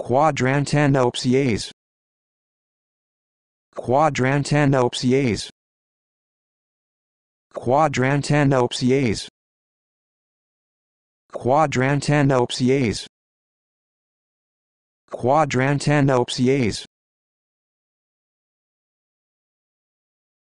Quadrantanopsiase Quadrantanopsiase Quadrantanopsiase Quadrantanopsiase Quadrantanopsiase